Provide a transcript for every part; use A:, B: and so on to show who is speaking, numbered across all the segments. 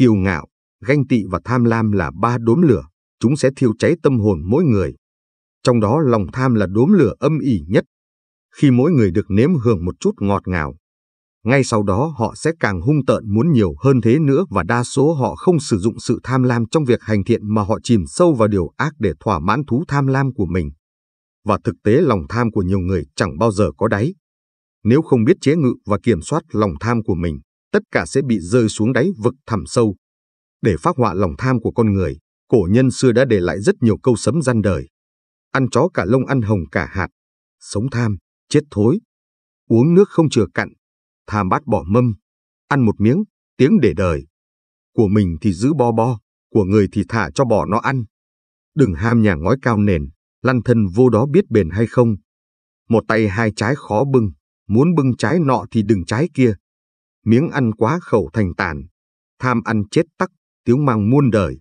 A: Kiêu ngạo, ganh tị và tham lam là ba đốm lửa, chúng sẽ thiêu cháy tâm hồn mỗi người. Trong đó lòng tham là đốm lửa âm ỉ nhất. Khi mỗi người được nếm hưởng một chút ngọt ngào, ngay sau đó họ sẽ càng hung tợn muốn nhiều hơn thế nữa và đa số họ không sử dụng sự tham lam trong việc hành thiện mà họ chìm sâu vào điều ác để thỏa mãn thú tham lam của mình. Và thực tế lòng tham của nhiều người chẳng bao giờ có đáy. Nếu không biết chế ngự và kiểm soát lòng tham của mình, tất cả sẽ bị rơi xuống đáy vực thẳm sâu. Để phát họa lòng tham của con người, cổ nhân xưa đã để lại rất nhiều câu sấm gian đời. Ăn chó cả lông ăn hồng cả hạt, sống tham, chết thối. Uống nước không chừa cặn, tham bát bỏ mâm, ăn một miếng, tiếng để đời. Của mình thì giữ bo bo, của người thì thả cho bỏ nó ăn. Đừng ham nhà ngói cao nền, lăn thân vô đó biết bền hay không. Một tay hai trái khó bưng, muốn bưng trái nọ thì đừng trái kia, miếng ăn quá khẩu thành tàn, tham ăn chết tắc, tiếng mang muôn đời.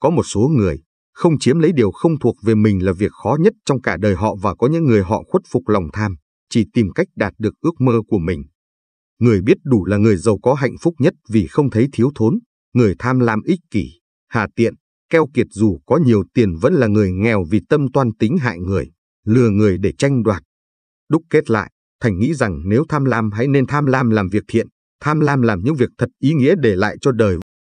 A: Có một số người, không chiếm lấy điều không thuộc về mình là việc khó nhất trong cả đời họ và có những người họ khuất phục lòng tham, chỉ tìm cách đạt được ước mơ của mình. Người biết đủ là người giàu có hạnh phúc nhất vì không thấy thiếu thốn, người tham lam ích kỷ, hà tiện, keo kiệt dù có nhiều tiền vẫn là người nghèo vì tâm toan tính hại người, lừa người để tranh đoạt. Đúc kết lại, Thành nghĩ rằng nếu tham lam hãy nên tham lam làm việc thiện, tham lam làm những việc thật ý nghĩa để lại cho đời